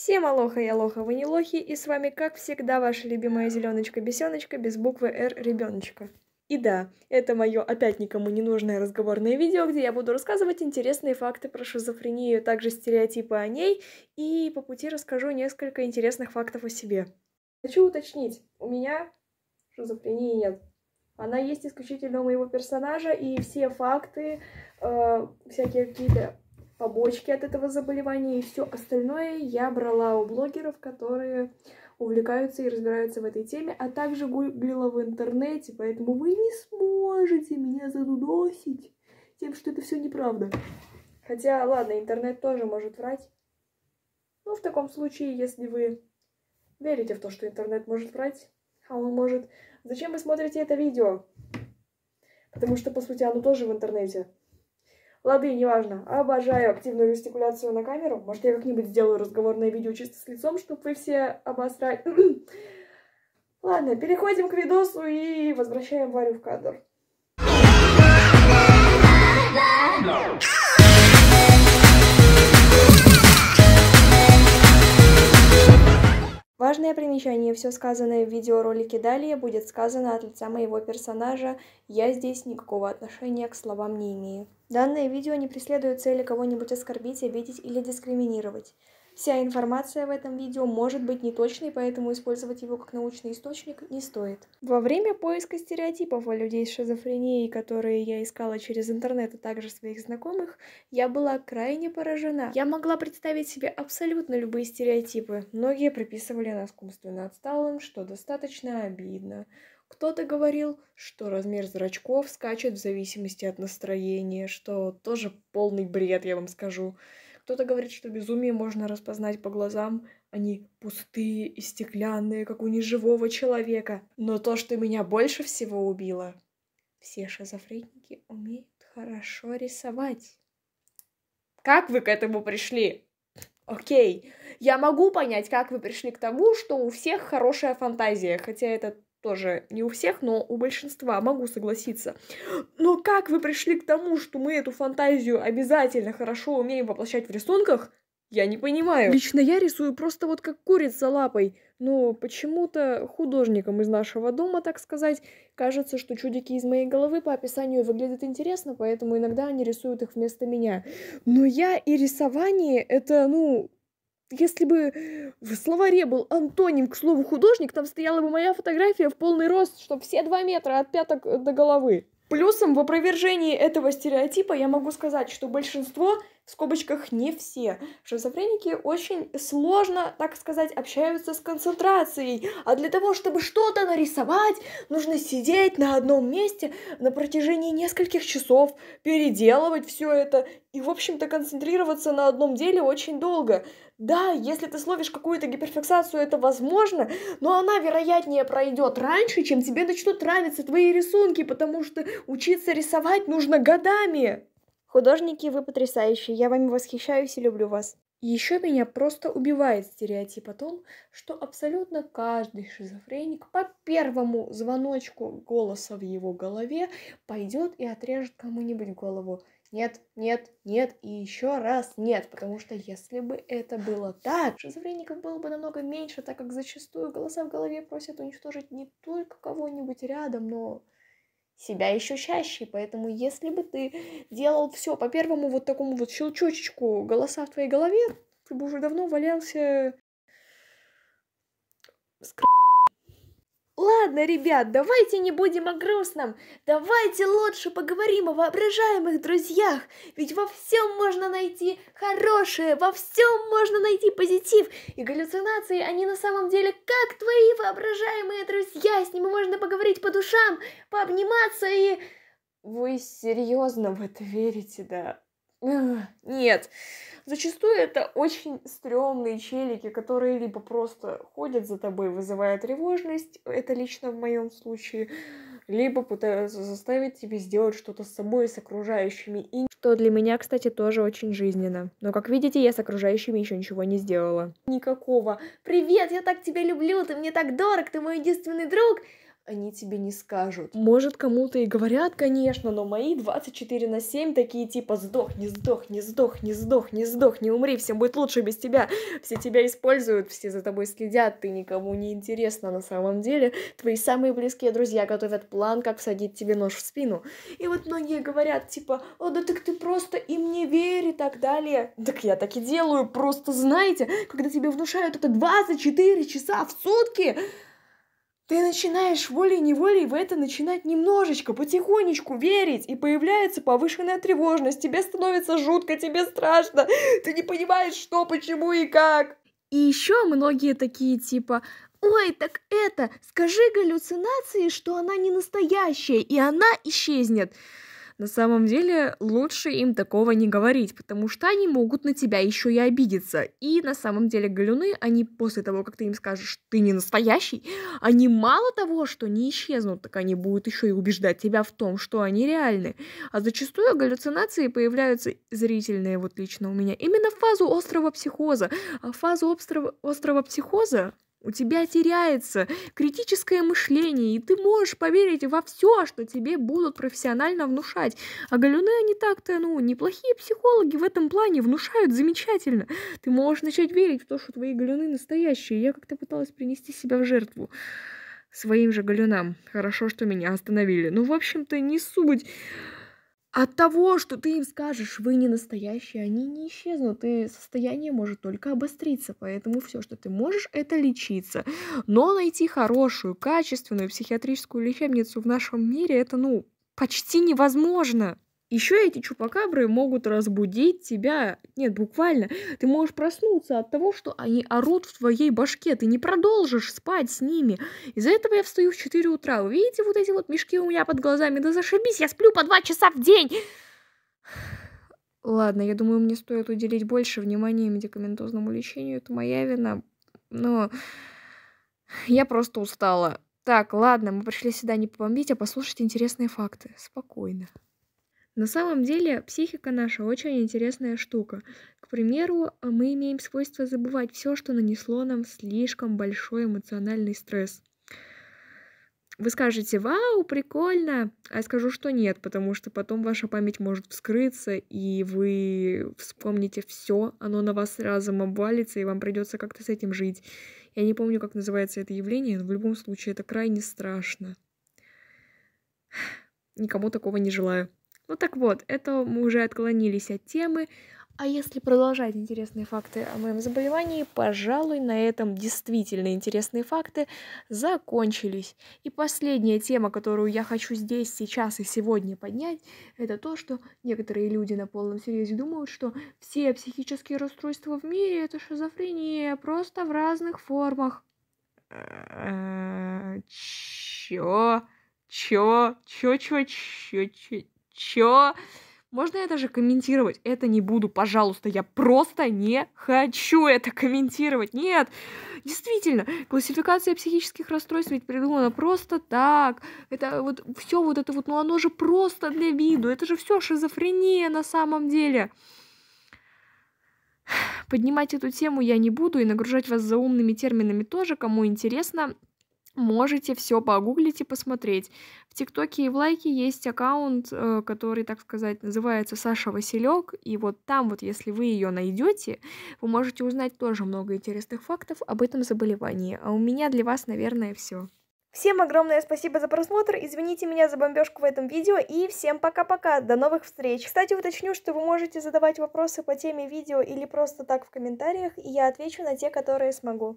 Всем алоха и алоха, вы не лохи, и с вами, как всегда, ваша любимая зеленочка-бесеночка без буквы «Р» ребеночка. И да, это мое опять никому не нужное разговорное видео, где я буду рассказывать интересные факты про шизофрению, также стереотипы о ней, и по пути расскажу несколько интересных фактов о себе. Хочу уточнить, у меня шизофрении нет. Она есть исключительно у моего персонажа, и все факты, э, всякие какие-то побочки от этого заболевания и все остальное я брала у блогеров, которые увлекаются и разбираются в этой теме, а также гуглила в интернете, поэтому вы не сможете меня задудосить тем, что это все неправда. Хотя, ладно, интернет тоже может врать. Но ну, в таком случае, если вы верите в то, что интернет может врать, а он может... Зачем вы смотрите это видео? Потому что, по сути, оно тоже в интернете. Лады, неважно. Обожаю активную жестикуляцию на камеру. Может, я как-нибудь сделаю разговорное видео чисто с лицом, чтобы вы все обосрали. Ладно, переходим к видосу и возвращаем Варю в кадр. Полное примечание. Все сказанное в видеоролике далее будет сказано от лица моего персонажа. Я здесь никакого отношения к словам не имею. Данное видео не преследует цели кого-нибудь оскорбить, обидеть или дискриминировать. Вся информация в этом видео может быть неточной, поэтому использовать его как научный источник не стоит. Во время поиска стереотипов о людей с шизофренией, которые я искала через интернет, а также своих знакомых, я была крайне поражена. Я могла представить себе абсолютно любые стереотипы. Многие приписывали нас к умственно отсталым, что достаточно обидно. Кто-то говорил, что размер зрачков скачет в зависимости от настроения, что тоже полный бред, я вам скажу. Кто-то говорит, что безумие можно распознать по глазам. Они пустые и стеклянные, как у неживого человека. Но то, что меня больше всего убило... Все шизофреники умеют хорошо рисовать. Как вы к этому пришли? Окей, я могу понять, как вы пришли к тому, что у всех хорошая фантазия, хотя это тоже не у всех, но у большинства могу согласиться. Но как вы пришли к тому, что мы эту фантазию обязательно хорошо умеем воплощать в рисунках, я не понимаю. Лично я рисую просто вот как курица лапой, но почему-то художникам из нашего дома, так сказать, кажется, что чудики из моей головы по описанию выглядят интересно, поэтому иногда они рисуют их вместо меня. Но я и рисование — это, ну, если бы в словаре был антоним к слову художник, там стояла бы моя фотография в полный рост, что все два метра от пяток до головы. Плюсом в опровержении этого стереотипа я могу сказать, что большинство, в скобочках не все, шизофреники очень сложно, так сказать, общаются с концентрацией, а для того, чтобы что-то нарисовать, нужно сидеть на одном месте на протяжении нескольких часов, переделывать все это, и, в общем-то, концентрироваться на одном деле очень долго. Да, если ты словишь какую-то гиперфиксацию, это возможно, но она, вероятнее, пройдет раньше, чем тебе начнут нравиться твои рисунки, потому что учиться рисовать нужно годами. Художники, вы потрясающие, я вами восхищаюсь и люблю вас. Еще меня просто убивает стереотип о том, что абсолютно каждый шизофреник по первому звоночку голоса в его голове пойдет и отрежет кому-нибудь голову нет, нет, нет и еще раз нет, потому что если бы это было так, шизофреников было бы намного меньше, так как зачастую голоса в голове просят уничтожить не только кого-нибудь рядом, но себя еще чаще. Поэтому если бы ты делал все по первому вот такому вот щелчочечку голоса в твоей голове, ты бы уже давно валялся с Ладно, ребят, давайте не будем о грустном. Давайте лучше поговорим о воображаемых друзьях. Ведь во всем можно найти хорошее, во всем можно найти позитив. И галлюцинации, они на самом деле как твои воображаемые друзья. С ними можно поговорить по душам, пообниматься и... Вы серьезно в это верите, да? Нет. Зачастую это очень стрёмные челики, которые либо просто ходят за тобой, вызывая тревожность, это лично в моем случае, либо пытаются заставить тебя сделать что-то с собой и с окружающими. И... Что для меня, кстати, тоже очень жизненно. Но, как видите, я с окружающими еще ничего не сделала. Никакого «Привет, я так тебя люблю, ты мне так дорог, ты мой единственный друг!» они тебе не скажут. Может, кому-то и говорят, конечно, но мои 24 на 7 такие типа «сдох, не сдох, не сдох, не сдох, не сдох, не умри, всем будет лучше без тебя, все тебя используют, все за тобой следят, ты никому не интересна на самом деле, твои самые близкие друзья готовят план, как садить тебе нож в спину». И вот многие говорят типа «О, да так ты просто им не верь» и так далее. Так я так и делаю, просто знаете, когда тебе внушают это 24 часа в сутки, ты начинаешь волей-неволей в это начинать немножечко, потихонечку верить, и появляется повышенная тревожность, тебе становится жутко, тебе страшно, ты не понимаешь, что, почему и как. И еще многие такие типа «Ой, так это, скажи галлюцинации, что она не настоящая, и она исчезнет». На самом деле лучше им такого не говорить, потому что они могут на тебя еще и обидеться. И на самом деле галюны, они после того, как ты им скажешь, ты не настоящий, они мало того, что не исчезнут, так они будут еще и убеждать тебя в том, что они реальны. А зачастую галлюцинации появляются зрительные, вот лично у меня, именно в фазу острого психоза. А фазу острова острого психоза у тебя теряется критическое мышление, и ты можешь поверить во все, что тебе будут профессионально внушать. А галюны, они так-то, ну, неплохие психологи в этом плане, внушают замечательно. Ты можешь начать верить в то, что твои галюны настоящие. Я как-то пыталась принести себя в жертву своим же галюнам. Хорошо, что меня остановили. Ну, в общем-то, не суть. От того, что ты им скажешь, вы не настоящие, они не исчезнут, и состояние может только обостриться. Поэтому все, что ты можешь, это лечиться. Но найти хорошую, качественную психиатрическую лечебницу в нашем мире, это, ну, почти невозможно. Еще эти чупакабры могут разбудить тебя. Нет, буквально. Ты можешь проснуться от того, что они орут в твоей башке. Ты не продолжишь спать с ними. Из-за этого я встаю в 4 утра. Вы видите вот эти вот мешки у меня под глазами? Да зашибись, я сплю по 2 часа в день. Ладно, я думаю, мне стоит уделить больше внимания медикаментозному лечению. Это моя вина. Но я просто устала. Так, ладно, мы пришли сюда не побомбить, а послушать интересные факты. Спокойно. На самом деле, психика наша очень интересная штука. К примеру, э, мы имеем свойство забывать все, что нанесло нам слишком большой эмоциональный стресс. Вы скажете, вау, прикольно, а я скажу, что нет, потому что потом ваша память может вскрыться, и вы вспомните все, оно на вас разом обвалится, и вам придется как-то с этим жить. Я не помню, как называется это явление, но в любом случае это крайне страшно. Никому такого не желаю. Ну так вот, это мы уже отклонились от темы. А если продолжать интересные факты о моем заболевании, пожалуй, на этом действительно интересные факты закончились. И последняя тема, которую я хочу здесь, сейчас и сегодня поднять, это то, что некоторые люди на полном серьезе думают, что все психические расстройства в мире это шизофрения, просто в разных формах. А, чё? Чё? Чё? Чё? Чё? Чё? чё? Можно я даже комментировать? Это не буду, пожалуйста, я просто не хочу это комментировать. Нет, действительно, классификация психических расстройств ведь придумана просто так. Это вот все вот это вот, ну оно же просто для виду, это же все шизофрения на самом деле. Поднимать эту тему я не буду и нагружать вас заумными терминами тоже, кому интересно. Можете все погуглить и посмотреть. В ТикТоке и в Лайке есть аккаунт, э, который, так сказать, называется Саша Василек. И вот там вот, если вы ее найдете, вы можете узнать тоже много интересных фактов об этом заболевании. А у меня для вас, наверное, все. Всем огромное спасибо за просмотр, извините меня за бомбежку в этом видео и всем пока-пока, до новых встреч. Кстати, уточню, что вы можете задавать вопросы по теме видео или просто так в комментариях, и я отвечу на те, которые смогу.